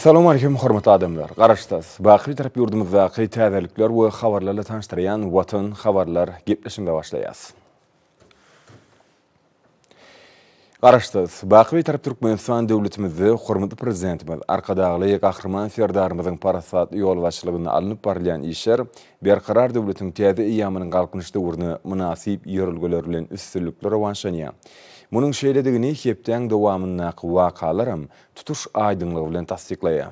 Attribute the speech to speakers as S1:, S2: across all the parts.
S1: Assalamu alaykum hormatly adamlar. Garaşdas. Baqiri tarap yurdumuz we täzelikler we habarlarla tanıştıran watan habarlar gepleşinde başlayas. Garaşdas. Baqiri tarap Türkmenistan döwletimizde hormatly prezidentimiz arkadaqly qahraman ferdarymyzyň parasat ýol başlygyny alınıp barlan işler bir karar döwletiniň täze iýamynyň galkynçda urny munasyp ýörelgeler bilen üstünlikleri wansanyň. Munun şeýle degini hepden dowamyna qwa qalaram, tutuş aýdymlygy bilen tassyklaýar.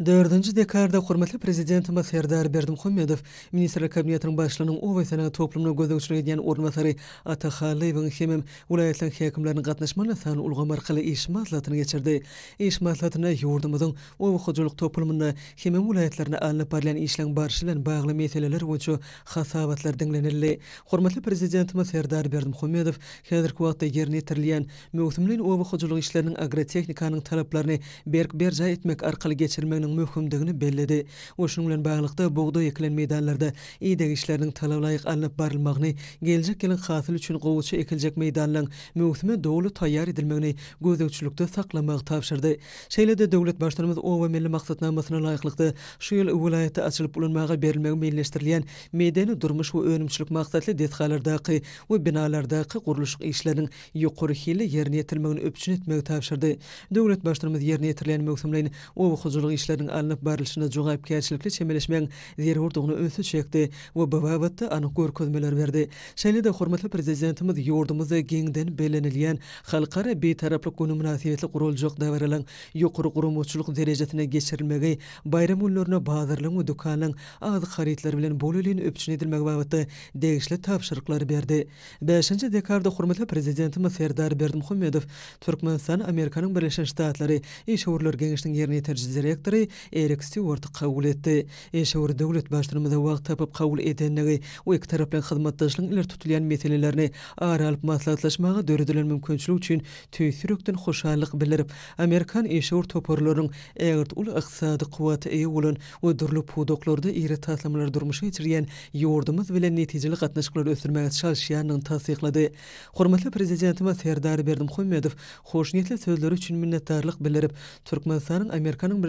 S2: 4-nji dekarda hormatly prezidentimiz Serdar Berdimuhammedow ministrli kabinetiniň başlanyň Owa senaga toplumyna gözegçilik edýän ornatary Ataxalyw we Hemem welaýetleriň häkimleriniň gatnaşmasyna san ulga merkezli iş maslahatyny geçirdi. Iş maslahatyna ýurdumyzyň Owa hojalyk toplumyna Hemem welaýetlerini alyp barlan işleriň barşy bagly meseleler üçin hasabatlar diňlenildi. Hormatly prezidentimiz Serdar Berdimuhammedow häzirki wagtda ýerine tirilýän möhümlin Owa hojalyk işleriniň agrotehnikanyň talaplaryny berk berja etmek arkaly geçirmegi ýetirmäsiniň möhümdigini bellädi. Oşuň bilen baglykda buğda eklen meýdanlarda ýetdik işleriniň talaýyk alyp barylmagyny, geljek ýylyň hasyl üçin gowuşa ekiljek meýdanlaryň möhümi dowlu taýýar edilmegini gözegçilikde saklamak tapşyrdy. Şeýlede döwlet başlygymyz Owa milli maksatnamasyna laýyklykda şu ýyl öwlaýaty açylyp bolunmagy berilmegi meýilleşdirilýän meýdany durmuş we önümçilik maksatly detgalardaky we binalardaky gurulyş işleriniň ýokary hili ýerine ýetirmegini öpçünetmegi tapşyrdy. Döwlet başlygymyz ýerine ýetirilen möhümlerini Owa huzurlyk işler ýerlerin alınıp barylyşyna jogap käçlikli çemeleşmeň zerurdugyny ösü çekdi we bu wagtda any görkezmeler berdi. Şeýle de hormatly prezidentimiz ýurdumyzda geňden belenilýän halkara betaraplyk günü münasibetli gurulmak daýralan ýokary gurumçuluk derejesine geçirilmegi bayram günlerini bazarlyň we dukanlyň az haritler bilen bolulyn öpçüne edilmek wagtda degişli tapşyrykları berdi. 5-nji dekabrda hormatly prezidentimiz Serdar Berdimuhammedow Türkmenistan Amerikanyň Birleşen Ştatlary Eşewurlar Geňişiniň ýerine terjiz direktory ýaly Erikstew orta etdi. Eşewer döwlet başlygyny da wagt tapyp kabul edenligi we iki taraplaryň hyzmatdaşlygyny iler tutulýan meselelerini ara alyp maslahatlaşmaga döredilen mümkinçilik üçin töýsürükden hoşallyk bildirip, Amerikan eşewer töpörlörüniň egert uly ykdysady quwwaty eýe bolan we durly podoklarda ýere taýlamalar durmuşy ýetirýän ýurdumyz bilen netijeli gatnaşyklar ösdürmäge çalyşýanyny täsdiklädi. Hormatly prezidentimiz Serdar Berdimuhammedow hoşnetli sözleri üçin minnetdarlyk bildirip, Türkmenistanyň Amerikanyň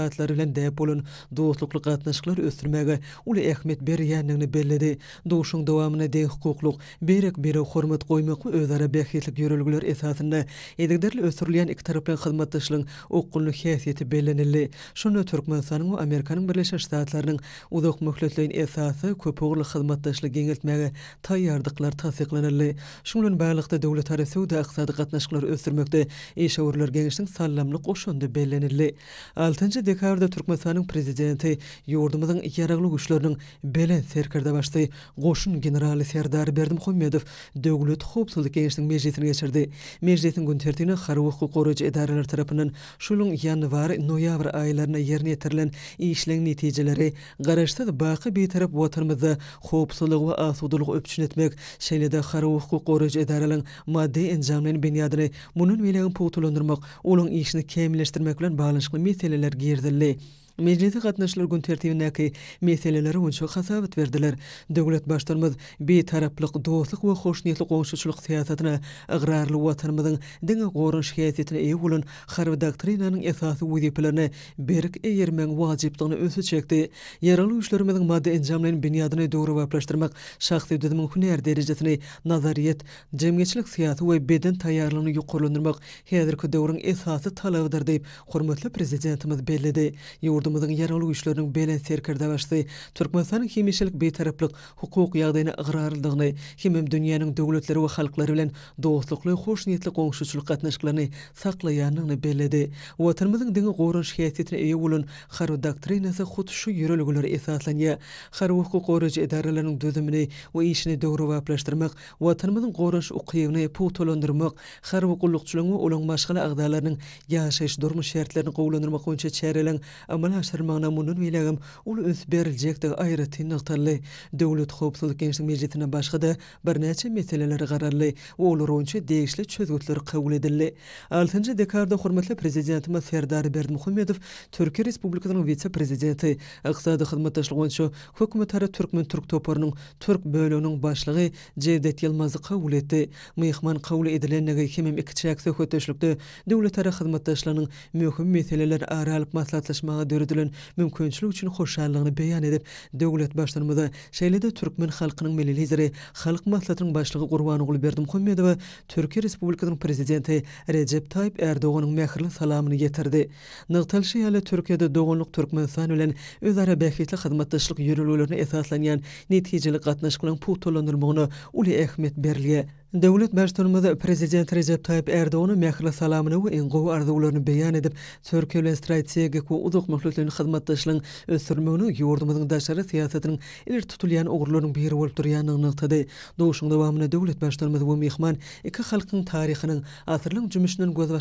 S2: Ştatlar bilen däp bolun dostlukly gatnaşyklar uli uly ähmet berýänligini bellädi. Doşuň dowamyna de hukukly, berek beri hormat goýmak we özara bähetlik ýörelgiler esasyny edigdir ösdürilýän iki taraplaryň hyzmatdaşlygyň ukuny häsiýeti bellenildi. Şonu türkmen sanyň we Amerikanyň Birleşik Ştatlarynyň uzak möhletliň esasy köp ugly hyzmatdaşlyk geňeltmäge taýýardyklar täsirlenildi. Şunlaryň baýlygda döwlet arasy we iqtisady gatnaşyklar ösdürmäkde eşewürler geňişliň sallamlyk bellenildi. 6-njy dekarda Türkmenistanyň prezidenti ýurdumyzyň ýaraglı güýçleriniň bele serkerde başlady. Goşun generali Serdar Berdimhammedow döwlet howpsuzlyk gençligi mejlisini geçirdi. Mejlisin gün tertibini hary hukuk goraj edaralary tarapynyň şulun ýanwar noýabr aýlaryna ýerine ýetirilen işleň netijeleri garaşdyr baýy beýtarap watarmyzy howpsuzlyk we asudlyk öpçün etmek, şeýlede hary hukuk goraj edaralaryň maddi enjamlyny benýadyny munun bilen potulandyrmak, onuň işini kämilleşdirmek bilen baglanyşykly meseleler jirtillee Mejlisi gatnaşlar gün tertibindeki meseleleri onça hasabat verdiler. Döwlet başdarmyz bi taraplyk, dostluk we hoşnýetli goňşuçylyk siýasatyna ygrarly watarmyzyň diňe goýun şeýetine ýa bolan harby doktrinanyň esasy wezipelerini berik eýermeň wajypdygyny ösü çekdi. Ýaraly güýçlerimiziň maddi enjamlaryň binýadyny dogry waplaşdyrmak, şahsy düzümiň hünär derejesini, nazariýet, jemgyýetçilik siýasaty we beden taýýarlygyny ýokurlandyrmak häzirki döwrüň esasy talabydyr diýip hormatly prezidentimiz bellidi. Ýurdu ýurdumyzyň ýaralı güýçleriniň belen serkirde başdy. Türkmenistanyň hemişelik beýtaraplyk hukuk ýagdaýyna ygrarlydygyny, hemem dünýäniň döwletleri we halklary bilen dostlukly, hoş niýetli goňşuçylyk gatnaşyklaryny saklaýanyny belledi. Watanymyzyň diňi gorun şiýetetine eýe bolan Xaru doktrinasy hut şu ýürelgüler esaslanýa. Xaru hukuk goraj edaralarynyň düzümini we işini dogry waplaşdyrmak, watanymyzyň gorun ukyýyny putulandyrmak, xaru gullukçylygyny maşgala ygdalarynyň ýaşaýyş durmuş şertlerini gowlandyrmak üçin çäreleň amal Ýaňy aşyrmagyna munun bilegim ul üns berilijekdi aýry tinnikdirli. Döwlet howpsuzlyk gençligi mejlisine başgada bir näçe meseleler gararly, ol rowunçy degişli çözgütler kabul edildi. 6-njy dekabrda hormatly prezidentimiz Serdar Berdimuhammedow Türkiýe Respublikasynyň wice prezidenti, ykdysady hyzmatdaşlygynçy, hökümet ara türkmen türk toparynyň türk bölüginiň başlygy Cevdet Ýylmazy kabul etdi. Myhman kabul edilenligi kimim ikinji ýaksy höwtüşlükde döwlet ara hyzmatdaşlarynyň möhüm meseleler aralyp maslahatlaşmagy Hutulun mümkinçilik üçin hoşallygyny beýan edip döwlet başlygynyň şeýlede türkmen halkynyň milli lideri, halk maslahatynyň başlygy Gurban oğlu Berdim gömmedew türkmen respublikasynyň prezidenti Recep Tayyip Erdoğanyň meherli salamyny getirdi. Niqtelşe ala türkmende doganlyk türkmen san bilen özara beýleki hyzmatdaşlyk ýörelgelerini ýetirilen netijili gatnaşyklaryň pugtulanmagyny Uly Ahmet Berliýe Devlet başlarımızda Prezident Recep Tayyip Erdoğan'ın mehli salamını ve en kuvu beyan edip, Türkiye'nin strategik ve uzak mahlutlarının hizmetlerinin sürmeğini yoğurduğumuzun daşları siyasetinin ilir tutulayan uğurlarının bir yeri olup duruyanını anıltıdı. Doğuşun devamını devlet başlarımızda bu mihman, iki halkın tarihinin, asırlığın cümüşünün gözü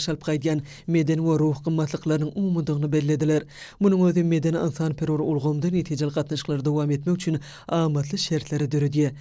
S2: meden ve ruh kımmatlıklarının umudunu bellediler. Bunun ozun meden insan peror olgumdu neticel devam etmek için amatlı şertleri dörü dörü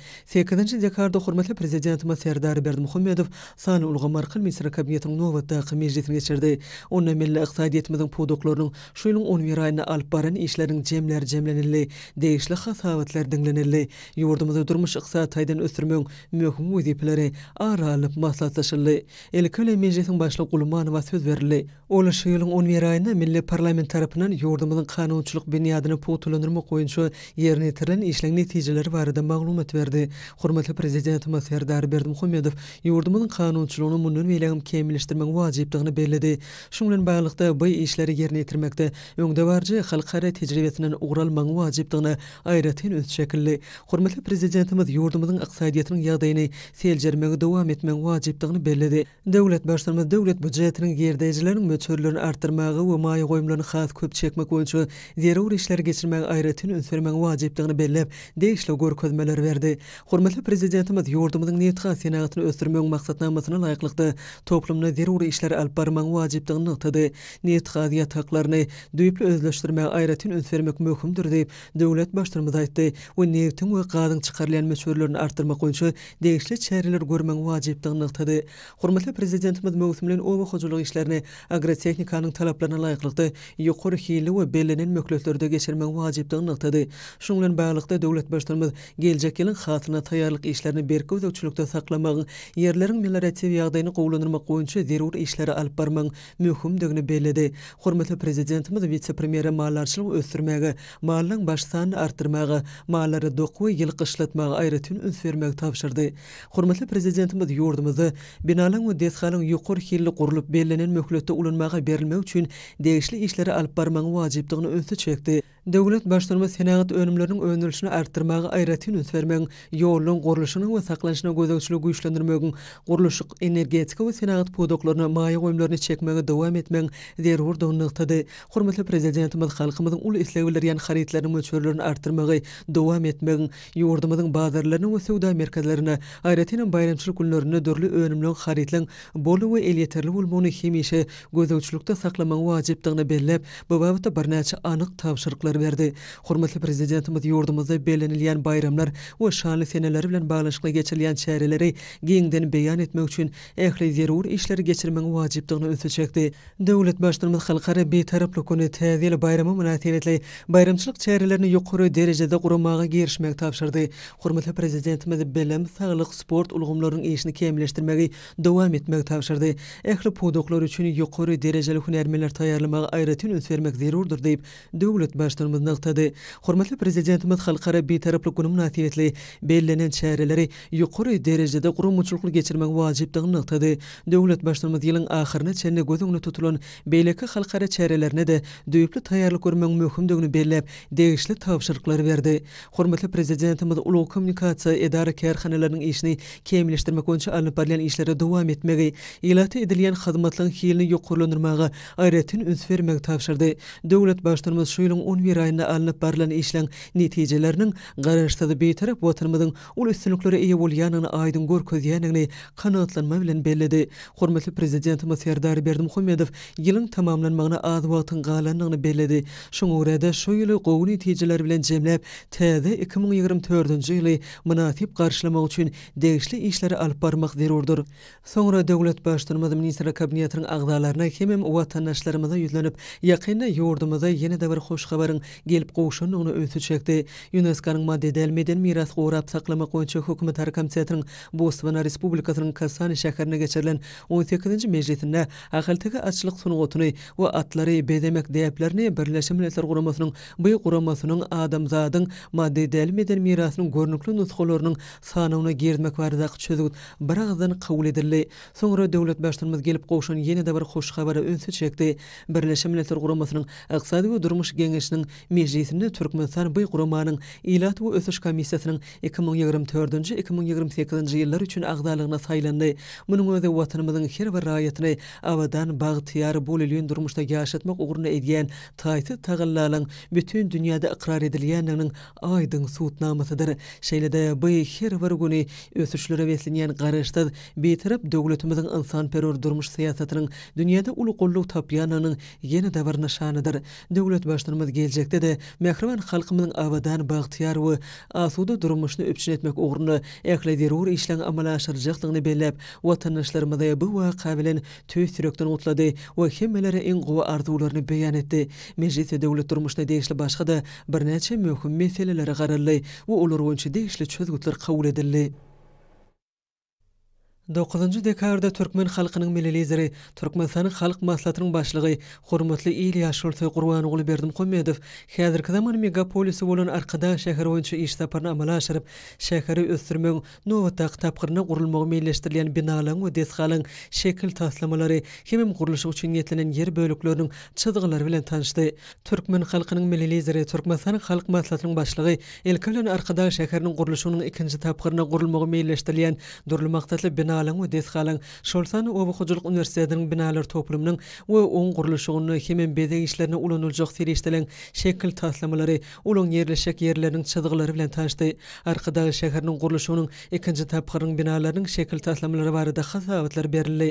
S2: dörü dörü dörü Serdar Berdimuhammedow Sany san Qil Misra Kabinetiniň nowatda kimejetini geçirdi. Onda milli iqtisadiýetimiziň podoklarynyň şu ýylyň 10 ýaryna alyp baran işleriň jemler jemlenildi. Degişli hasabatlar dinlenildi. Ýurdumyzda durmuş iqtisadiýetini ösürmek möhüm wezipleri aralyp maslahatlaşyldy. Elkele mejetiniň başly Gulmanowa söz berildi. Ol şu ýylyň 10 ýaryna milli parlament tarapynyň ýurdumyzyň kanunçylyk binýadyny potulandyrmak goýunçy ýerine tirilen işleň netijeleri barada maglumat berdi. Hormatly prezidentimiz Serdar Muhammedov yurdumun kanunçuluğunu munun meleğim kemilleştirmek wajibligini berledi. Şunlun baylıqda bay işleri yerine yetirmekde öňde barjy halkara tejribetinin ugralman wajibligini aýratyn üç şekilli. Hormatly prezidentimiz yurdumun iqtisadiýetiniň ýagdaýyny seljermegi dowam etmek wajibligini berledi. Döwlet başlygymyz döwlet büdjetiniň gerdejileriniň möçürlerini artyrmagy we maýa goýumlaryny has köp çekmek üçin zerur işleri geçirmäge aýratyn üç şekilli wajibligini degişli berdi. Hormatly sanatyny ösdürmek maksatnamasyna laýyklykda toplumyna zerurly işleri alyp barmak wajypdygyny nutdy. Net gaziýat haklaryny düýpli özleşdirmek we aýratyny ösdürmek möhümdir diýip döwlet başlygymyz aýtdy. We netiň we gazyň çykarylan meşgullaryny artyrmak üçin degişli çäreler görmek wajypdygyny nutdy. Hormatly prezidentimiz Möwsümlen ova hojulyk işlerini agrotehnikanyň talaplaryna laýyklykda ýokary hili ve bellenen möhletlerde geçirmek wajypdygyny nutdy. Şoňlan baýlykda döwlet başlygymyz geljek ýylyň hatyna taýýarlyk işlerini berkewde üçlükde saklamak barmak, yerlerin milletiv yağdayını qoğulunurmak qoğunca zirur işleri alp barmak, mühüm dögnü belledi. Hormatlı prezidentimiz vicepremiere mağlarçılın östürmege, mağlan baştan artırmağı, mağları doku ve yıl kışlatmağı ayrı tün üns vermek tavşırdı. Hormatlı prezidentimiz yurdumuzu, binalan ve deskhalın yukur hilli qorulup bellenen mühlete ulanmağı berilmek üçün değişli işleri alp barmak vacibdiğini önsü çekti. Devlet başlarıma senaat önümlerinin önünürlüşünü arttırmağı ayratin ünsvermeğin yoğurluğun gorluşunu ve saklanışına gözaukçulu güyüşlendirmeğin gorluşuq energetika ve senaat podoklarına maya goyumlarına çekmeğe devam etmeğin deri orda Hormatlı prezidentimiz halkımızın ulu islevilir yan haritlerinin mönchörlerinin doam devam etmeğin yoğurdamızın bazarlarına ve sevda merkezlerine ayratin bayramçil kullarına dörlü önümlü haritlerin bolu ve eliyatarlı ulmoni himi himi berdi. Hurmatly prezidentimiz ýurdumyzda belenilýän bayramlar we şanly senelär bilen baglanyşykly geçirilýän çäreleri giňden beýan etmek üçin ähli zerur işleri geçirmäň wajypdygyny üstü çekdi. Döwlet başlygymyz halkara beýtaraply köni täzeli bayramy münasebetli bayramçylyk çärelerini ýokary derejede gurmagy gerişmek tapşyrdy. Hurmatly prezidentimiz bilim, saglyk, sport ulgymlarynyň işini kämilleşdirmegi dowam etmek tapşyrdy. Ähli podoklar üçin ýokary derejeli hunärmenler taýýarlamagy aýratyn üns bermek zerurdyr diýip döwlet başlygymyz ýaşadygymyzy nagtady. Hormatly prezidentimiz halkara bi-taraplyk münasibetli bellenen çäreleri ýokary derejede gurumçulukly geçirmek wajypdygyny nagtady. Döwlet başlanmaz ýylyň ahyryna çenle gözüňni tutulan beýleki halkara çäreleriňe de döýüpli taýýarlyk görmek möhümdigini belläp, degişli tapşyrykları berdi. Hormatly prezidentimiz ulu kommunikasiýa edara kärhanalarynyň işini kemilleşdirmek bolýan alyp barýan işlere dowam etmegi, ýylaty edilýän hyzmatlaryň hilini ýokurlandyrmagy aýretin üns bermek Döwlet başlanmaz şu ýylyň rayında alını barlan işlən neticələrinin qarışdadı beytərə vatanımızın ul üstünlüklərə iyi ol aydın gor közyənini kanatlanma bilən bellidi. Xormatlı prezidentimiz Serdar berdim Muhammedov yılın tamamlanmağına az vatan qalanını bellidi. Şun uğradə şu yılı qoğu neticələr bilən cemləb təzə 2024-cü ili mınatib qarşılamaq üçün dəyişli işləri alp barmaq zirurdur. Sonra dəvlət başdırmaz ministrə kabiniyyətrin ağdalarına kemim vatanlaşlarımıza yüzlənib, yaqinə yoğurdumuza yenə də gelip goşun onu ösü çekdi. UNESCO'nın maddi delmeden miras qorap saklama qoyunca hukumatar komisiyatının Bosvana Respublikasının Kasani şəkərinə geçirilən 18-ci meclisində əxiltəki açılıq sunuqotunu və atları bedemek deyəblərini Birləşi Milletlər Qurumasının bu Qurumasının adamzadın maddi delmeden mirasının görnüklü nutxolorunun sanına gerdmək vardaq çözüqt bir ağızdan qavul edirli. Sonra dövlət başlarımız gelip qoşun yenə də bir xoş xabara ünsü çəkdi. Durmuş mejlisinde Türkmenistan Büyük Romanın ilat we Ösüş komissiýasynyň 2024-nji 2028-nji ýyllar üçin agdalygyna saýlandy. Munyň özi watanymyzyň her bir raýatyny awadan bagtyar bolýan durmuşda ýaşatmak ugruny edýän taýty tagallalaryň bütün dünýäde iqrar edilýänligiň aýdyň suwtnamasydyr. Şeýlede bu her bir güni ösüşlere beslenýän garaşdy, döwletimiziň insan perwer durmuş syýasatynyň dünýäde uly gollu tapýanynyň ýene-de bir nişanydyr. Döwlet başlygymyz kelecekte de mehriban halkımının avadan bağtiyar ve asudu durmuşunu öpçün etmek uğruna ekle derur işlen amala aşırıcaklığını belleb ve tanışlarımı da bu ve kabilen tüy sürekten utladı ve himmelere en guva ardu beyan etdi. Mecliste devlet durmuşuna deyişli başkada bir neçin mehkum mehkum edildi. 9 njy dekabrda Türkmen halkynyň milli lideri, Türkmenistan halk maslahatynyň başlygy, hormatly Ilya Şurtu Gurbanowly Berdim Qomedow, häzirki zaman megapolisi bolan arkada şäher boýunça iş amala aşyryp, şäheri ösdürmek, nowa taq tapgyrna gurulmagy meýilleşdirilen binalaryň we desgalyň şekil taslamalary, hem hem üçin ýetilen ýer bölükleriniň çydygylary bilen tanyşdy. Türkmen halkynyň milli lideri, Türkmenistan halk maslahatynyň başlygy, ilki arkada şäheriniň gurulyşynyň ikinji tapgyrna gurulmagy meýilleşdirilen durulmagtaly Dalan we Desxalan Şolsan Obu Xujuluk Universitetiniň binalar toplumynyň we oň gurulyşynyň hemen beden işlerini ulanyljak serişdelen şekil taslamalary ulan yerleşik yerleriniň çydyglary bilen taşdy. Arkada şäherniň gurulyşynyň ikinji tapgyrynyň binalarynyň şekil taslamalary barada hasabatlar berildi.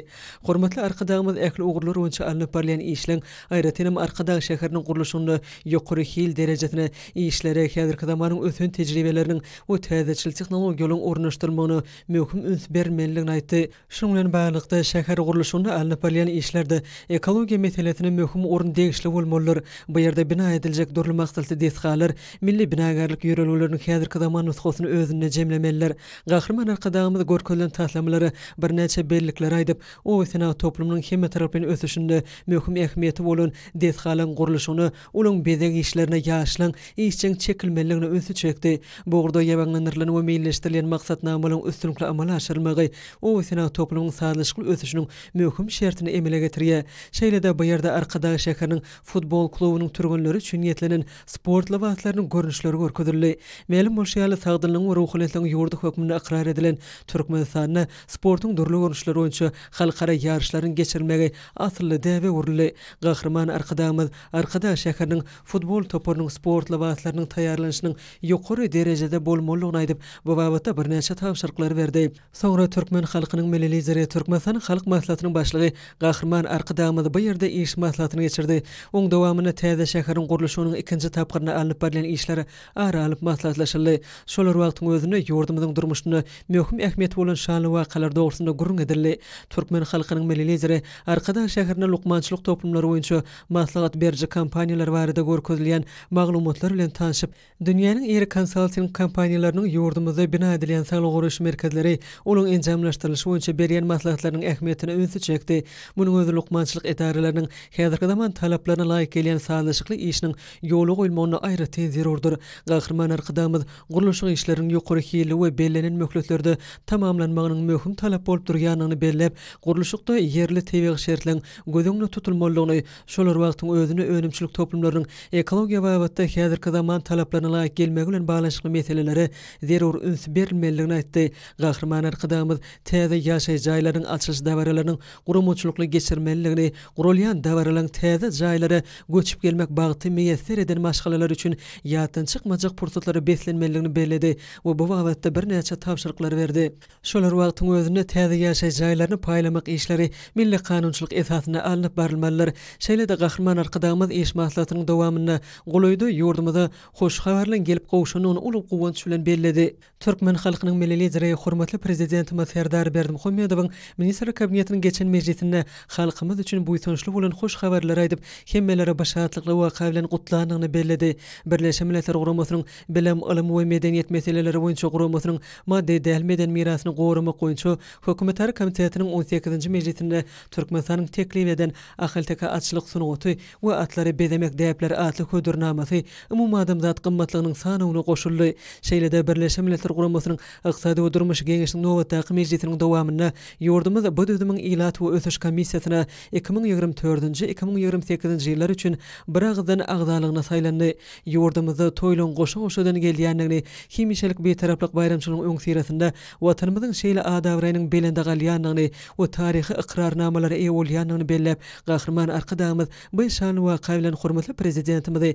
S2: Hormatly arkadaýymyz ähli ugurlar öňe alnyp berilen işleriň aýratynym arkada şäherniň gurulyşynyň ýokary hil derejesine işleri häzirki zamanyň ösün tejribelerini we täze çyl tehnologiýalaryň ornaşdyrmagyny möhüm üns bermelligini aýtdy. Şoň bilen baýlykda şäher gurluşynda alnyp bilen işlerde ekologiýa meselelerini möhüm ornda degişli bolmalar. Bu ýerde bina ediljek dörli maksatly desgalar, milli binagarlyk ýörelgelerini häzirki zaman nusgasyny özüne jemlemeler, gahrman arkadagymyz görkezilen taýlamalary bir näçe berlikler aýdyp, o ýetnä toplumynyň hem tarapyny ösüşinde möhüm ähmiýeti bolan desgalaryň gurluşyny, ulun bedeg işlerine ýaşlyň işçiň çekilmeligini ösüçekdi. Bu ýerde ýabanlandyrylan we milliýetçiligiň maksatnamalaryň üstünlükli amala aşyrmagy o sena toplumun sağlıklı ösüşünün möhüm şertini emele getirge. Şeýle de bu ýerde arkada şäkäriniň futbol klubunyň türgünleri üçin ýetlenen sportly wagtlaryň görnüşleri görkezildi. Meýil bolşyň sagdynyň we ruhiýetiň ýurduk hökmüne ikrar edilen türkmen sanyny sportyň durlu görnüşleri üçin halkara ýarışlaryň geçirmegi asly deve urly. Gahrman arkadamyz arkada şäkäriniň futbol toporunyň sportly wagtlaryň taýýarlanyşynyň ýokary derejede bolmagy üçin aýdyp, bu wagtda birnäçe täwşirkler berdi. Soňra türkmen halkının melelizleri Türkmasan halk maslatının başlığı Gahırman arkı damadı bu yerde iş maslatını geçirdi. On devamını tədə şəkərin qorluşunun ikinci tapqırına alınıp barilin işlərə ar alıp maslatlaşırlı. Şolar vaqtın özünü yordumudun durmuşunu mühküm əkmiyyət olan şanlı vaqalar doğrusunda gürrün edirli. Türkmen halkının melelizleri arkı da şəkərin lukmançılıq toplumlar oyuncu maslatlat berci kampanyalar var edə gorku edilyan maqlumotlar tanşib. Dünyanın eri kansal sin kampanyalarının yordumuzda bina edilyan sallı qorluşu merkezleri olu enjamlaş ýaşdaşdyrylýş boýunça berýän maslahatlaryň ähmiýetini ünsi çekdi. Munyň özü lukmançylyk edaralarynyň häzirki zaman talaplaryna laýyk gelýän sanlyşykly işiniň ýoly goýulmagyny aýry täzeýärdir. Gaýrymaň arkadamyz gurulşyň işleriniň ýokary hili we bellenen möhletlerde tamamlanmagynyň möhüm talap bolup durýanyny berläp, gurulşykda yerli täwir şertleriň gözüňde tutulmalygyny, şolary wagtyň özüni önümçilik toplumlarynyň ekologiýa we habatda zaman talaplaryna laýyk gelmegi bilen bagly meselelere zerur üns berilmeligini aýtdy. Gaýrymaň arkadamyz täze ýaşaýy jaýlaryň açylyş däwrelerini gurumçylykly geçirmeliligini, gurulýan däwreleriň täze jaýlary göçüp gelmek bagty meýesser eden maşgalalar üçin ýatyn çykmajak pursatlary beslenmeliligini belledi we bu wagtda bir näçe tapşyrykly berdi. Şolar wagtyň özüne täze ýaşaýy jaýlaryny paýlamak işleri milli kanunçylyk esasyna alınıp barylmalar. Şeýlede gahrman arkadaşymyz eş mahsulatynyň dowamyny goloýdy, ýurdumyza hoş habarlan gelip gowşunyň uly gowunç bilen belledi. Türkmen halkynyň milli lideri, hormatly prezidentimiz Ferda Eldar Berdimhamedowyň ministr kabinetiniň geçen mejlisinde halkymyz üçin bu ýetnişli bolan hoş habarlar aýdyp, hemmelere başatlykly we kabilen gutlanyny bellädi. Birleşen Milletler Guramasynyň bilim, ilim we medeniýet meseleleri boýunça guramasynyň maddi dälmeden mirasyny gorumak boýunça hökümetler komitetiniň 18-nji mejlisinde Türkmenistanyň teklip eden ahaltaka açlyk sunugy we atlary bedemek däpler atly ködürnamasy umum adamzat gymmatlygynyň sanawyny goşuldy. Şeýle-de Birleşme Milletler Guramasynyň ykdysady we durmuş geňişiniň nowa taýyk kampaniýasynyň dowamyny ýurdumyz bu düzümiň ilat we komissiýasyna 2024-nji 2028-nji ýyllar üçin bir agdan agdalygyna saýlandy. Ýurdumyzy toýlan goşa goşadan gelýänligini himişelik betaraplyk bayramçylygynyň öň sirasynda watanymyzyň şeýle adaw belinde galýanlygyny we taryhy ikrarnamalary ýa gahrman arkadaşymyz bu we hormatly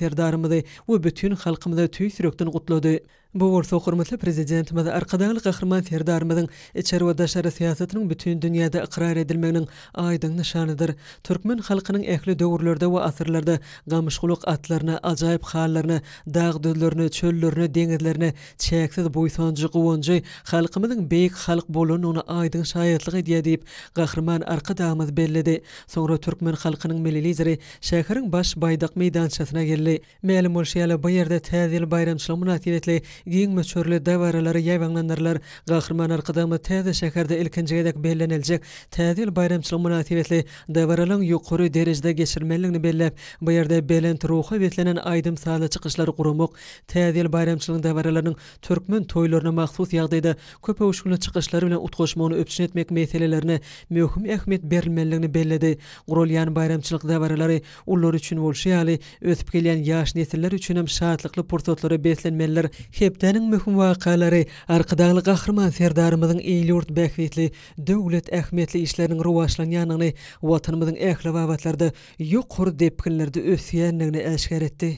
S2: gahrman we bütün halkymyzy gutlady. Bu wursa hormatly prezidentimiz arqadaly qahrman ferdarmyň içeri we daşary siýasatynyň bütün dünýäde iqrar edilmeginiň aýdyň nişanydyr. Türkmen halkynyň ähli döwürlerde we asyrlarda gamyşgulyk atlaryny, ajaýyp halaryny, dağ döllerini, çöllerini, deňizlerini çäksiz boýsonjy gowonjy halkymyň beýik halk bolany ony aýdyň şaýatlygy diýe diýip qahrman arqadamyz bellidi. Soňra türkmen halkynyň milli zeri şäheriň baş baýdaq meýdançasyna geldi. Mälim bolşy ýaly bu ýerde täzeýil bayramçylyk giň möçürli dawaralary ýaýanlandyrlar. Gahrman arkadamy täze şäherde ilkinji gedek belleneljek. Täzil bayramçylyk munasibetli dawaralaryň ýokary derejede geçirmeligini bellep, bu ýerde belen ruhy betlenen aýdym saýly çykyşlar gurulmak, täzil bayramçylyk dawaralarynyň türkmen toýlaryna mahsus ýagdaýda köp öwüşgüne çykyşlar bilen utgaşmagyny öpçün etmek meselelerini möhüm ähmiýet berilmeligini bellädi. Gurulýan bayramçylyk dawaralary ullar üçin bolşy ýaly ötüp gelen ýaş netirler üçin hem Heptenin mühüm vaqaları arqadaglyk ahırman serdarymyzyň Eýlurt Bäkwetli döwlet ähmiýetli işleriniň rowaşlan ýanyny watanymyzyň ähli wagtlarda ýokur diýip kinlerde ösýänligini äşgär etdi.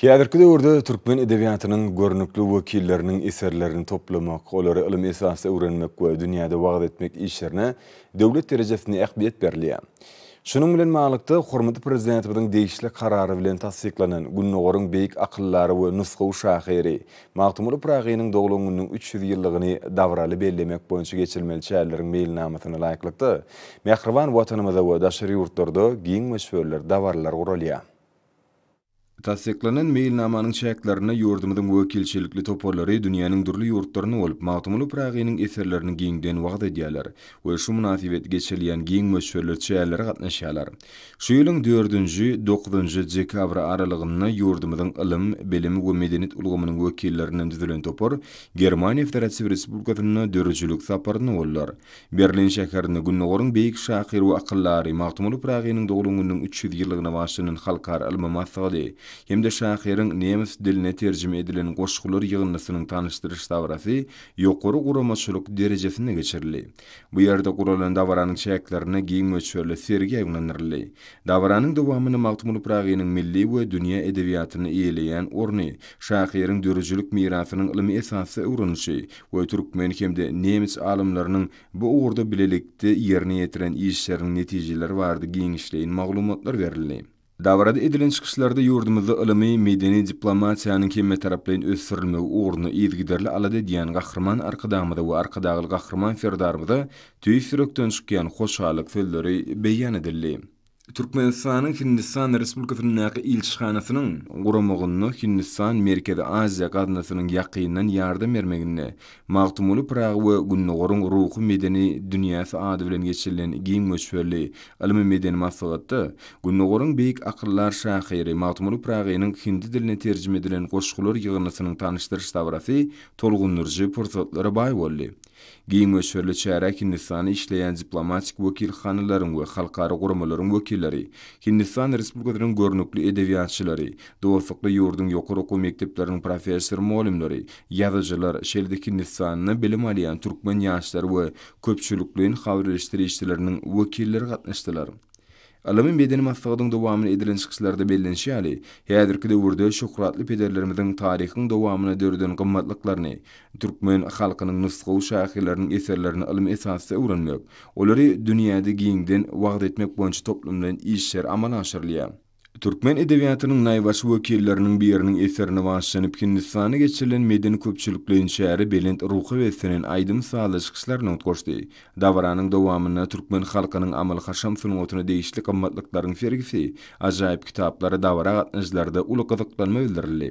S1: Hýäderki döwürde türkmen edebiýatynyň görnükli wekillerini eserlerini toplamak, olary ilim esasy öwrenmek we dünyada wagt etmek işlerine döwlet derejesinde ähmiýet Шының білін мағалықты құрмыды президентіпідің дейшілі қарары білін тасықланын, күнінің орың бейік ақылылары өй нұсқы ұшақыры. Мағтымылы Прағиының доғылыңының 300 еліғіні давралы беллемек бойыншы кетчілмелші әлдерің мейлі наматыны лайықлықты. Мәқырван ватанымыда өдашыр юртдорды гейін мөшверлер даварлар ұрылия. Tasdiklenen meýilnamanyň çäklerini ýurdumyň wekilçilikli toporlary dünýäniň durly ýurtlaryny bolup maglumly Pragynyň eserlerini giňden wagt edýärler. Bu şu munasibet geçilýän giň möşürler çäklere gatnaşýarlar. Şu ýylyň 4-nji, 9-njy dekabr aralygyny ýurdumyň ilim, bilim we medeniýet ulgamynyň wekillerinden düzülen topor Germaniýa Federasiýasy Respublikasyna dörüjülük saparyny bolýar. Berlin şäherini günnogoryň beýik şahyr we akyllary maglumly Pragynyň doğulgynyň 300 ýyllygyna başlanan halkar ilmi hem de şahyrın nemis diline tercüme edilen goşgular yığınnasının tanıştırış davrası yokuru guramaçuluk derecesine geçirli. Bu yerde kurulun davranın çeklerine giyin ölçörlü sergi aylanırlı. Davranın devamını Maktumulu Prağiyinin milli ve dünya edebiyatını iyileyen orni, şahyrın dörücülük mirasının ilmi esası uğrunuşu ve Türkmen hemde nemis alımlarının bu uğurda bilelikte yerine yetiren işlerin neticeler vardı giyin işleyin maglumatlar verilli. Davrad edilen çıkışlarda yurdumuzda ılımi, medeni, diplomatiyanın kemme tarapleyin öz sürülme u orna alada diyan gaxirman arkadamada u arkadagil gaxirman ferdarmada tüy fyrirökten çıkayan xoşalik fölleri beyan edilli. Türkmenistan'ın Hindistan Respublikasının Naqi İlçihanasının Guramoğunlu Hindistan Merkezi Aziya Qadnasının yakiyinden yardım ermeginne Mahtumulu Prağı ve Gunnogorun Medeni Dünyası adı bilen geçirilen giyin möçverli medeni masalatı Gunnogorun Beyik Akıllar Şahiri Mahtumulu Prağı'nın Hindi diline tercüm edilen Qoşkulur Yığınısının tanıştırış davrası Tolgunurcu Pursatları Bay Giyin ve şörle çärek diplomatik vokil hanalaryň we halkary gurumalaryň wekilleri, Hindistan Respublikasynyň görnükli edebiýatçylary, dowlatly yurdun ýokary okuw mekdeplerini professor mualimleri, ýazyjylar, şeýledik Hindistanyň bilim alýan türkmen ýaşlary we köpçülükliň habarlaşdyryşçylarynyň wekilleri gatnaşdylar. Alamın bedeni masagadın dowamyny edilen çykyşlarda bellenşi ýaly, de döwürde şokratly pederlerimizin tarihin dowamyna dörden gymmatlyklaryny, türkmen halkynyň nusgaly şahyrlarynyň eserlerini ilim esasy öwrenmek, olary dünýäde giňden wagt etmek boýunça toplumdan işler aman Türkmen edebiýatynyň naýbaşy wekillerini biriniň eserini wagtlanyp Hindistana geçirilen meden köpçülükleýin şäheri belint ruhy we senin aýdym saýlaş kişilerini utgurdy. Dawranyň dowamyna türkmen halkynyň amal haşam sunugyny değişlik gymmatlyklaryň fergisi, ajaýyp kitaplary dawra gatnaşlarda ulu gyzykdanma bildirildi.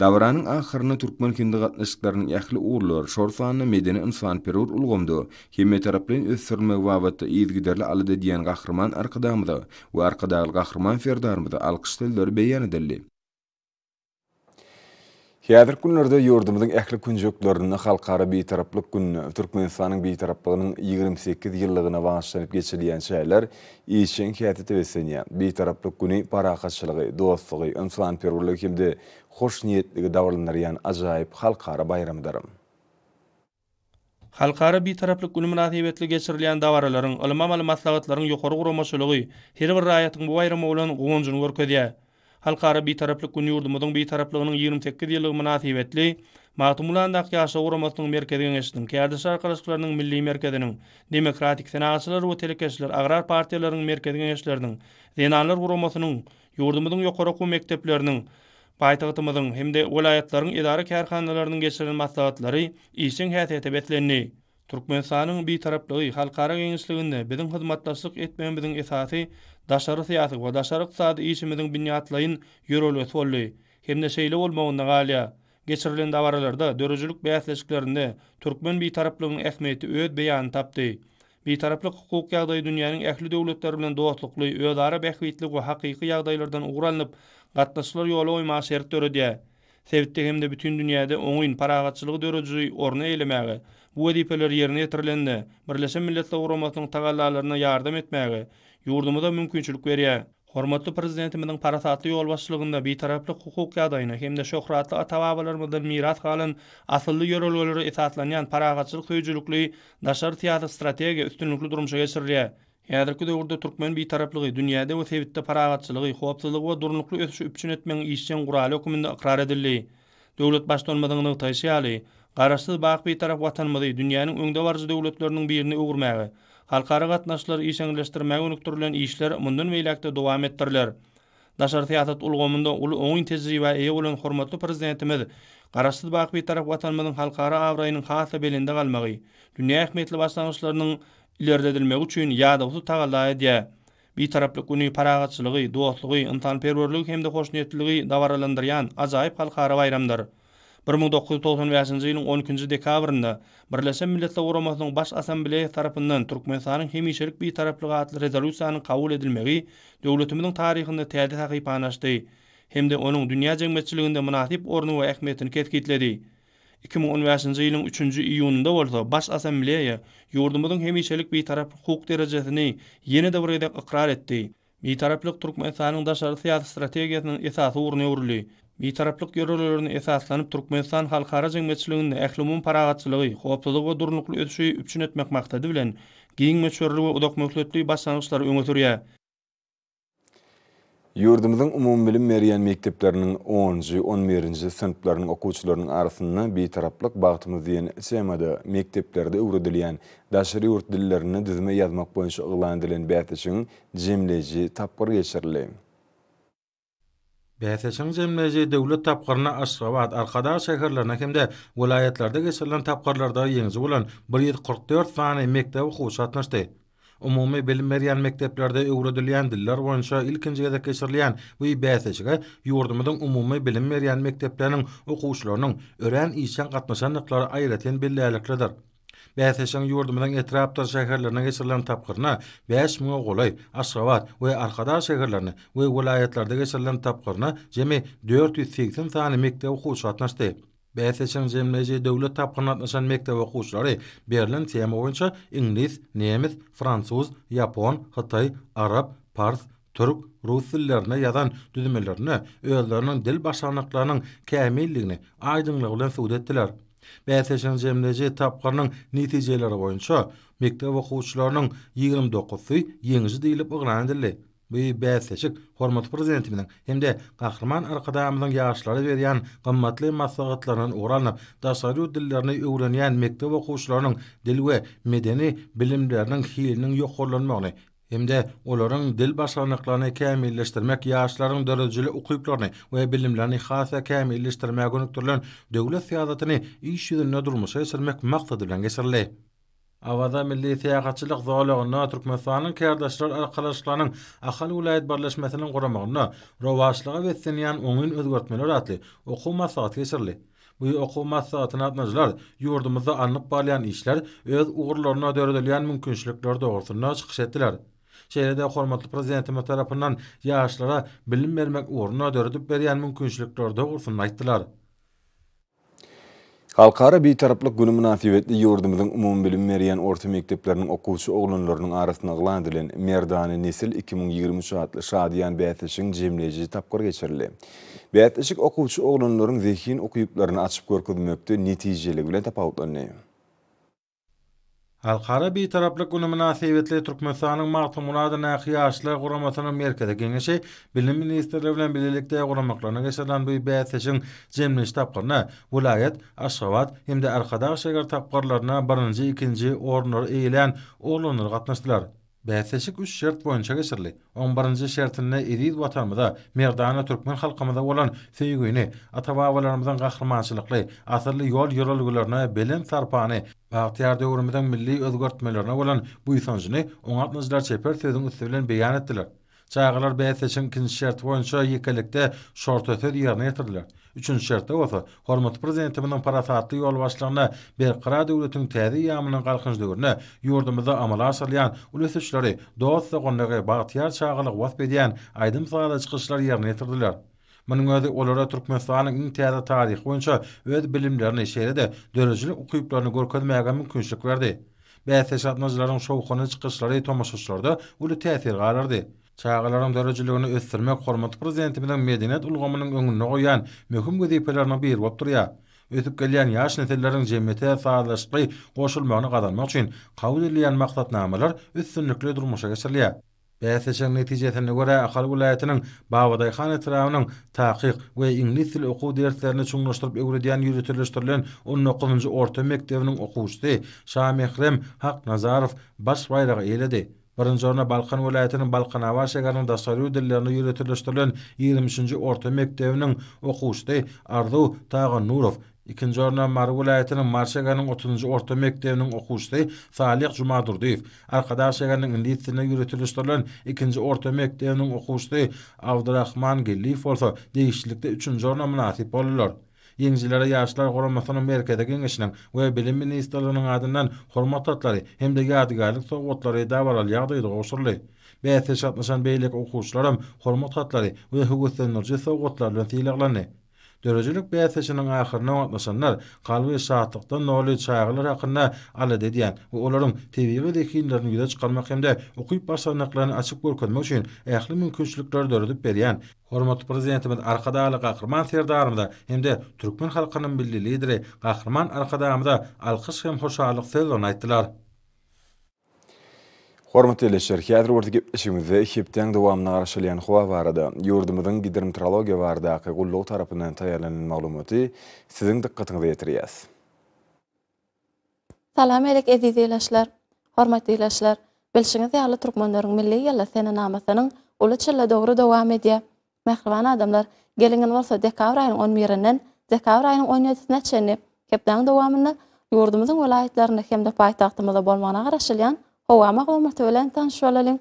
S1: Dawranyň ahirini türkmen hindi gatnaşlarynyň ähli uglary Şorfanyň medeni insan perur ulgamdy. Hemme taraplyň öz sürmegi izgiderli ýetgiderli alada diýen gahryman arkadaşymdy we arkadaşlyk gahryman тағдыры алқыштылдар бейені дәлі. Әдір күнлерді еордымыздың әклі күнжөктілерінің қалқары бейтараплық күнні, Түркменстанның бейтараплығының 28 еліғіна бағаштанып кетшілейен шәйлер, ешен кәті төвесіне бейтараплық күні парақатшылығы, достығы, үнсуан перуілі кемді қош ниетлігі дауырлынырыян ажайып қалқары байрамдарым.
S3: Halkara bir taraflık günü münasibetli geçirilen davaraların, ılıma malı maslağıtların yukarı kurama her bir rayatın bu ayrımı olan uğuncunu örk ediyye. Halkara bir taraflık günü yurdumudun bir taraflığının 28 yıllık münasibetli, Matumulandak yaşa uğramasının merkezine geçtin, kardeş arkadaşlarının milli merkezinin, demokratik senasılar ve telekesler, agrar partiyaların merkezine geçtin, zinanlar uğramasının, yurdumudun yukarı kum mekteplerinin, Paýtagtymyň hemde welaýatlaryň idara kärhanalarynyň geçirilen maslahatlary işiň häsiýetine täsir etlendi. Türkmenistanyň bir taraplygy halkara gynçlygynda biziň hyzmatdaşlyk etmegimiz biziň esasy daşary syýasat we daşary ykdysady işimiziň binýatlaryny ýörelýär bolýy. Hemde şeýle bolmagyna galya geçirilen dawaralarda döwürçilik beýleşikleriinde Türkmen bir taraplygynyň ähmiýeti öz beýanyny tapdy. Bir taraplyk hukuk ýagdaýy dünýäniň ähli döwletleri bilen dowatlykly, öýdara bäxwitlik we haqiqi ýagdaýlardan ugralanyp gatnaşlar ýoly oýma şert töredi. Sebitde bütün dünýäde oňuň paragatçylygy döreji orna elemäge bu wadipeler ýerine ýetirilende Birleşen Milletler Guramatynyň tagallalaryna ýardam etmäge ýurdumy da mümkinçilik berýär. Hormatly prezidentimiziň parasatly ýol başçylygynda bir taraply hukuk ýadyna hem de şöhratly atawabalarymyzda miras galan asly ýörelgeleri etatlanýan paragatçylyk köýjülükli daşary tiýatr strategiýa üstünlikli durmuşa geçirilýär. Ädirki döwürde türkmen bir taraplygy, dünýäde we täwitde paragatçylygy, howpsuzlyk we durnukly ösüş üçin etmen iýişçi guraly hökümini ikrar edildi. Döwlet başdanmadygyny taýsyaly, garaşsyz baýyk bir tarap watanmady, dünýäniň öňde barjy döwletleriniň birini ugurmagy, halkara gatnaşyklar iýişleşdirmäge ünüktürilen işler mundan meýlakda dowam etdirler. Daşary täsirat ulgamynda uly öňin tezri we eýe bolan hormatly prezidentimiz garaşsyz baýyk bir taraf watanmadyň halkara awrayynyň hasa belinde galmagy, dünýä hökümetli başlanyşlarynyň ilerde edilmek üçün ýa-da usul tagallar edýär. Bir taraplyk güni paragatçylygy, dowatlygy, intan perwerlik hem-de hoşnetlilygy dawaralandyryan azaýyp halkara bayramdyr. 1995-nji ýylyň 12-nji dekabrynda Birleşen Milletler Guramasynyň baş assambleýasy tarapyndan Türkmenistanyň hem işçilik bir taraply gatly rezolýusiýany kabul edilmegi döwletimiziň taryhyny täze taýyp anlaşdy. Hem-de onuň dünýä jemgyýetçiliginde munasyp ornuny we ähmiýetini 2015-nji ýylyň 3-nji iýunynda bolsa Baş Assambleýa ýurdumyzyň hemişelik bir taraf hukuk derejesini ýene de bir ikrar etdi. Bir taraflyk Türkmenistanyň daşary syýasat strategiýasynyň esasy urny urly. Bir taraflyk ýerlerini esaslanyp Türkmenistan halkara jemgyýetçiliginiň ählimin paragatçylygy, howpsuzlyk we durnukly ötüşi üçin etmek maksady bilen giň meçhurly we udak möhletli başlanyşlar öňe
S1: Yurdumuzun umum bilim meriyen mekteplerinin 10-cu, 11-nji sinflarynyň okuwçylarynyň arasynda bir taraplyk bagtymy diýen semada mekteplerde öwrü dilen daşary ýurt dillerini düzme ýazmak boýunça ýaglan dilen beýtäçiň jemleji tapgyr geçirildi.
S4: Beýtäçiň jemleji döwlet tapgyryna aşrawat arkada şäherler kimde welaýetlerde geçirilen tapgyrlarda ýeňiz bolan 1744 sany mekdebi hyzmatnaşdy. umumy bilim berýän mekteplerde öwredilýän diller boýunça ilkinji gezek geçirilýän bu ibäsäçe ýurdumyzyň umumy bilim berýän mekteplerini okuwçylarynyň ören işçiň gatnaşanlyklary aýratyn bilýärlikdir. Bäsäçeň ýurdumyzyň etrapdar şäherlerine geçirilen tapgyryna 5 müň golay, Aşgabat we arkada şäherlerini we welaýatlarda geçirilen tapgyryna jemi 480 sany mekteb okuwçy gatnaşdy. Bäseçen jemleji döwlet tapgynatnaşan mektep okuwçylary Berlin tema boýunça ingliz, nemis, fransuz, ýapon, hytaý, arab, pars, türk, rus tillerine ýazan düzmelerini özlerinin dil başanlyklarynyň kämilligini aýdyňlygy bilen söwdetdiler. Bäseçen jemleji tapgynyň netijeleri boýunça mektep okuwçylarynyň 29-sy ýeňiji diýilip ygnandyrlar. bu bäsleşik hormat prezidentiminiň hemde gahrman arkadaşlarynyň ýaşlary berýän gymmatly maslahatlaryndan oralanyp, daşary dillerini öwrenýän mekdeb okuwçylarynyň dil we medeni bilimleriniň hiliniň ýokarlanmagyny Hemde olaryň dil başarnyklaryny kämilleşdirmek, ýaşlaryň derejeli okuwçylaryny we bilimlerini hasa kämilleşdirmäge gönükdirilen döwlet ýa-da tyny iş ýüzüne durmuşa maksady bilen geçirilýär. Awaza Milli Siyahatçylyk Dolagyna Türkmenistan'ın Kardeşler Aragatnaşyklarynyň Ahal we Wilayat Barlaşmasyny guralmagyna rowaçlygy we synan öňüni özgertmeler atly okuma saat geçirli. Bu okuma saatyna gatnaşýanlar ýurdumyza alnyp barylan işler we öz ugrlaryna ädirilýän mümkinçilikler dörsünde çykşetdiler. Şeherde hormatly Prezidentimiz tarapyndan ýaşlara bilim bermek ornuna ädirip berýän mümkinçiliklerde gurfuna aýtdylar.
S1: Halkara bir taraplık günü münasibetli yurdumuzun umum bilim meriyen orta mekteplerinin okuvçu oğlanlarının arasına gılan Merdani Nesil 2023 saatli Şadiyan Beyatlaşık'ın cimleyici tapkor geçirli. Beyatlaşık okuvçu oğlanlarının zihin okuyuplarını açıp korkudu mökte neticeli gülen
S4: Alqara bir taraplı günü münasiyyvetli Türkmenistan'ın mağtı muradı nâkhi yaşlı quramasının merkezi genişi bilim ministerlevlen bililikte quramaklarına geçerlan bu ibeyat seçin cemliş tapkırna vulayet, aşşavad, hem de arkadaşşegar tapkırlarlarlarına barınca ikinci, ikinci, ikinci, ikinci, ikinci, Bäsäşik üç şert boýunça geçirli. 11-nji şertinde Edid watanmyda, Merdana türkmen halkymyda bolan feýgüni, ata-babalarymyzdan gahrymançylykly, asyrly ýol ýörelgilerini, bilen sarpany, bagtyar döwrümden milli özgörtmelerini bolan bu ýetanjyny 16-njylar çeper söýdüň üstünden beýan etdiler. Çağlar beýleşen kin şert boýunça ýekelikde şort öter ýa-ne ýetirler. 3-nji şertde bolsa, hormat prezidenti bilen parasatly ýol bir gara döwletiň täze ýa-myny galkynç döwrüne amala aşylan ulusçylary dostlyk gönlüge bagtyar çağlyk wasp edýän aýdym sagada çykyşlar ýa-ne ýetirdiler. Munyň olara Türkmenistanyň iň täze taryhy boýunça öz bilimlerini şeýlede döwürjini okuyplaryny görkezmäge mümkinçilik berdi. Beýleşen şertnäçlaryň şowkuny çykyşlary tomoşçylarda uly täsir galardy. Çağalaryň derejeligini ösdürmek hormat prezidenti bilen medeniýet ulgamynyň öňüne goýan möhüm gödiýpelerini bir bolup durýar. Ötüp gelýän ýaş netelleriň jemgyýete faýdalaşmagy goşulmagyny gadalmak üçin kabul edilýän maksatnamalar üstünlikli durmuşa geçirilýär. Bäsäçäň netijesine görä Ahal welaýatynyň Bawaday Khan etrawynyň tahqiq we ingilis dil okuw derslerini çuňlaşdyryp öwredýän ýürütilýän 19-njy orta mekdebiniň okuwçysy Şamehrem Haq Nazarow baş bayrağı eýledi. Birinji orna Balqan vilayatynyň Balqan hawa şeýerinde dastary ýerlerini ýöretilýän 23-nji orta mekdebiniň okuwçysy Ardu Taýga Nurow, ikinji orna Marwa vilayatynyň Marşaganyň 30-njy orta mekdebiniň okuwçysy Salih Jumadurdyýew, arkada şeýerinde indiýetine ýöretilýän 2-nji orta mekdebiniň okuwçysy Awdrahman Gilli bolsa, değişiklikde 3-nji orna münasip bolýar. Yeňjilere ýaşlar gorunmasyny merkezde geňeşlen we bilim ministrlarynyň adyndan hormat atlary hem de ýadygarlyk sowgatlary dawaral ýagdaýda goşurly. Bäzi şatnaşan beýlik okuwçylaram hormat atlary we hukuk sönürji sowgatlary bilen Dörözülük bäsesiniň ahyryna gatnaşanlar galby saatlykda nolid çaýgylar hakynda ala diýen we olaryň tebigi we hinlerini ýüze çykarmak hemde okuyup başlanaklaryny açyk görkezmek üçin ähli mümkinçilikler dörüdip berýän. Hormat prezidentimiz arkadaşlar kahraman serdarımda hem de Türkmen halkının milli lideri kahraman arkadaşımda alkış hem hoşarlık sözünü aittiler.
S1: Hormatly leşer, häzir bu gep işimizde hepden garaşylan howa barada. Ýurdumyzyň gidermetrologiýa barada haqy gullaw tarapyndan taýýarlanan maglumaty siziň dikkatiňizde ýetirýäs.
S5: Salam elek aziz ýaşlar, hormatly ýaşlar. Bilşiňizde ýaly türkmenleriň milli ýaly sene namasynyň uly çylla dogry dowam edýär. Mehriban adamlar, gelingin bolsa dekabr aýynyň 10 inden dekabr aýynyň 17-sine çenli hepden dowamyny ýurdumyzyň welaýatlaryna hem-de paýtagtymyzda bolmagyna garaşylan Oğamak o mertebelen tanışı alalim.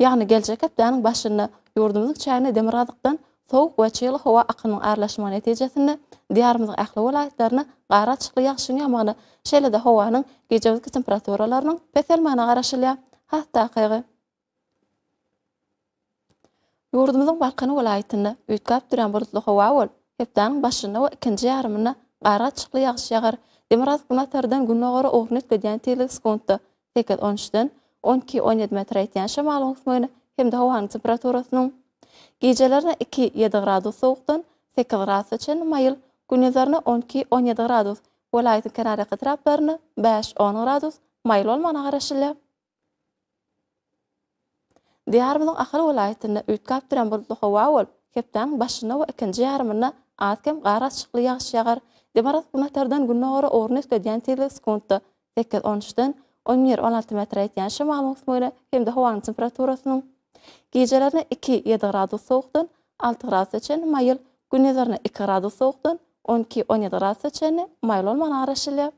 S5: Yani gelecek et dağının başını yurdumuzun çayını demiradıktan soğuk ve çeyli hova akının ağırlaşma neticesini diyarımızın akla olaylarını gara çıklı yakışın yamanı şeyle de hovanın gecevizki temperaturalarının peselmanı araşılaya hatta kaygı. Yurdumuzun balkanı olaylarını duran bulutlu hova ol hep dağının başını Demiraz buna Gunnogara gunna gara ornit gudyan tiyilik skontta tekil onçdan 12-17 metr etiyan şamalı hukmini hem de havan temperaturasının. Gecelerine 2-7 gradus soğuktan 8 gradus için mayil gunyazarına 12-17 gradus Olaýdyň kanary gytraplaryny 5-10 gradus mayil olman garaşyly. Diýär bilen ahal olaýdyny ütkäp duran bulutly howa bol, hepden başyna we ikinji ýarymyna azkem garaşyklyk ýagşy ýagar. Demarat bu metrdan günnä gara ornes gädiän tele 8-13-den 11-16 metr aýtýan şamal ugsmyna hem de howanyň temperaturasynyň gejelerini 2-7 gradus soğukdan 6 gradus üçin mayıl, günezerini 2 gradus soğukdan 12-17 gradus üçin mayıl olman araşılı.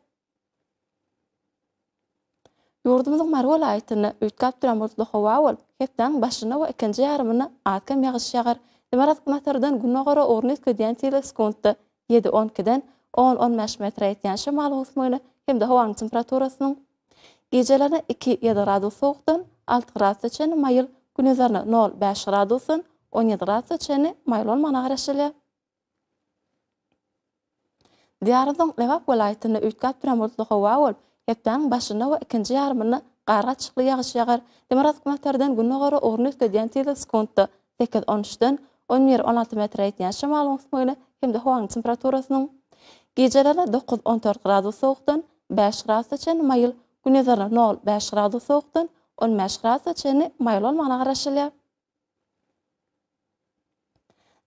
S5: Yurdumuzun marwal aytyny ütkap duran bolduk howa bol, hepden başyna we ikinji ýarymyny atkam ýagyş ýagyr. Demarat gunatardan gunnagara ornet köýän tele sekundda 7-12 den 10-15 metre etdiyan şimal hosmoyunu, hem de hovan temperaturasının gecelerini 2-7 gradus soğudun, 6 radu soğudun, mayıl günüzlerini 0-5 radu 17 radu soğudun, mayıl olman ağrışılı. Diyarızın levap olaytını ütkat püramurduluğu hova olup, hepten başını ve ikinci yarımını qarra çıqlı yağış yağır. Demiraz kumatlardan günlü qarra uğrunu ütkediyen tiyyli skontu, tekiz 13-dün, 11-16 metre etdiyan şimal hosmoyunu, hem de hovan temperaturasının, Gecelerle 9-14 gradu soğuktan, 5 gradu soğuktan, mayıl günezara 0-5 gradu soğuktan, 15 gradu soğuktan, mayıl olmanı araşılıyor.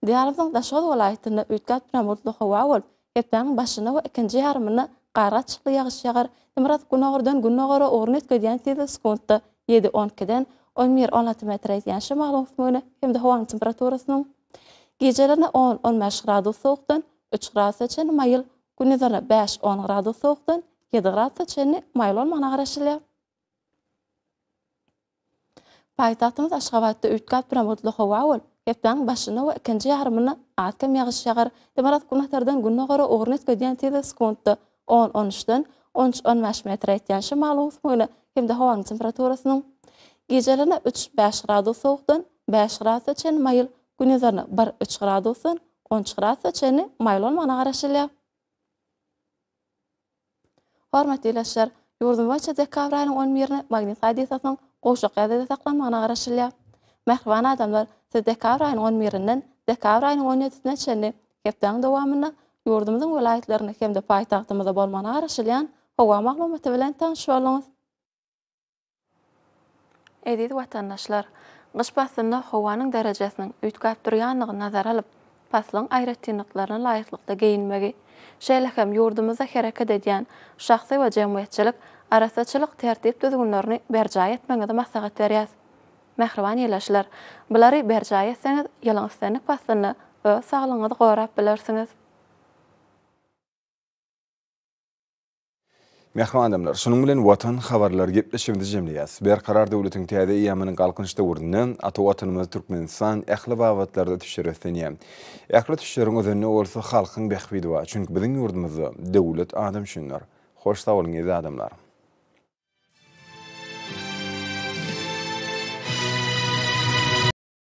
S5: Diyarımızın daşol olayetini ütkat pramurdu huwa ol, etmenin başına ve ikinci yarımını qara çıxı yağış yağır, imrat günoğurdan günoğuru uğurun etkiliyyan tiyy sekundi, 7-12-den, 11-16 metre etiyan şi mağlum hem de 10-15 gradu soğuktan, 3 gradu soğuktan, 3 Gün 5-10 gradus sowukdan 7 gradusa çenli maýlar bilen agraşylýar. Paýtagtymyz Aşgabatda 3 gat promotly howa bol. Hepdan başyna we ikinji ýarmyna atym ýagyş ýagyr. Demirat gunatlardan gunna gara ogrunet gedýän teleskopda 10 13 dan 13-15 metr ýaşy maglumat bolýar. Hemde hawanyň temperaturasynyň gejelerine 3-5 gradus sowukdan 5 gradusa çenli maýl Gün 1-3 gradusdan 10 gradusa çenli maýlar bilen agraşylýar. Hormat dilaşlar, yurdun vaça de kavrayın on mirini magnit hadisatın qoşuq yada da saqlanmağına qarşılya. Mehriban adamlar, siz de kavrayın on mirinin de kavrayın on yetisine çenli kepten devamını yurdumuzun velayetlerine hem de payitahtımıza bolmağına qarşılyan hova maqlumatı bilen tanışı olunuz. Edid vatandaşlar, qış basında hovanın dərəcəsinin ütkab duruyanlığı nazar alıp, paslan ayrettinliklarına layıqlıqda geyinmeli. şeýlekem ýurdumyza hereket edýän şahsy we jemgyýetçilik arasaçylyk tertip düzgünlerini berja etmegi de maslahat berýär. Mehriban ýelaşlar, bulary berja etseňiz ýalňyzdanyk pasyny we saglygyňyzy gorap bilersiňiz.
S1: Mehman adamlar, şunun bilen watan habarlar gepleşimdi jemleýäs. Ber karar döwletiniň täze ýa-mynyň galkynçda urdyny, ata watanymyz Türkmenistan ähli baýatlarda täşerifdeni. Ähli täşerifiň özüni bolsa halkyň bähbidi we çünki biziň ýurdumyz döwlet adam şünler. Hoş bolun ýa-adamlar.